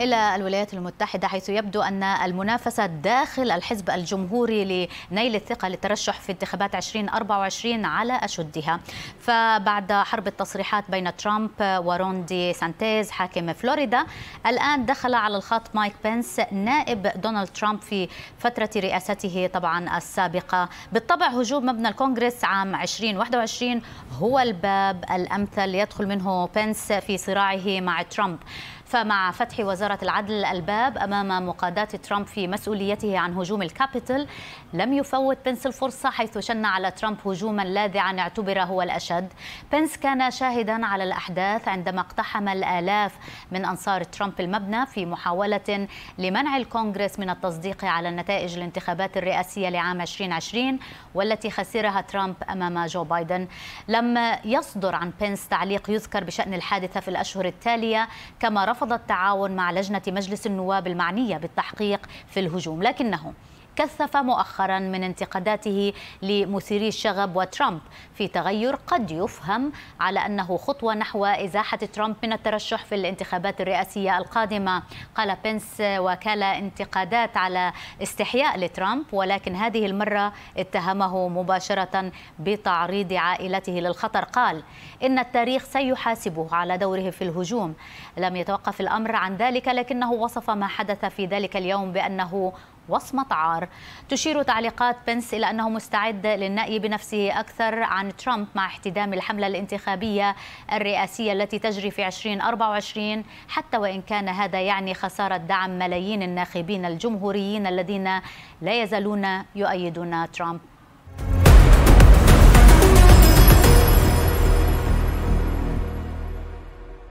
إلى الولايات المتحدة حيث يبدو أن المنافسة داخل الحزب الجمهوري لنيل الثقة للترشح في انتخابات 2024 على أشدها فبعد حرب التصريحات بين ترامب وروندي سانتيز حاكم فلوريدا الآن دخل على الخط مايك بنس نائب دونالد ترامب في فترة رئاسته طبعا السابقة بالطبع هجوم مبنى الكونغرس عام 2021 هو الباب الأمثل يدخل منه بنس في صراعه مع ترامب فمع فتح وزارة العدل الباب أمام مقاداة ترامب في مسؤوليته عن هجوم الكابيتل لم يفوت بنس الفرصة حيث شن على ترامب هجوما لاذعا اعتبر هو الأشد بنس كان شاهدا على الأحداث عندما اقتحم الآلاف من أنصار ترامب المبنى في محاولة لمنع الكونغرس من التصديق على نتائج الانتخابات الرئاسية لعام 2020 والتي خسرها ترامب أمام جو بايدن لم يصدر عن بنس تعليق يذكر بشأن الحادثة في الأشهر التالية كما رفض التعاون مع لجنة مجلس النواب المعنية بالتحقيق في الهجوم لكنه كثف مؤخرا من انتقاداته لمثيري الشغب وترامب في تغير قد يفهم على أنه خطوة نحو إزاحة ترامب من الترشح في الانتخابات الرئاسية القادمة قال بنس وكالة انتقادات على استحياء لترامب ولكن هذه المرة اتهمه مباشرة بتعريض عائلته للخطر قال إن التاريخ سيحاسبه على دوره في الهجوم لم يتوقف الأمر عن ذلك لكنه وصف ما حدث في ذلك اليوم بأنه وصمة عار تشير تعليقات بنس إلى أنه مستعد للنأي بنفسه أكثر عن ترامب مع احتدام الحملة الانتخابية الرئاسية التي تجري في 2024 حتى وإن كان هذا يعني خسارة دعم ملايين الناخبين الجمهوريين الذين لا يزالون يؤيدون ترامب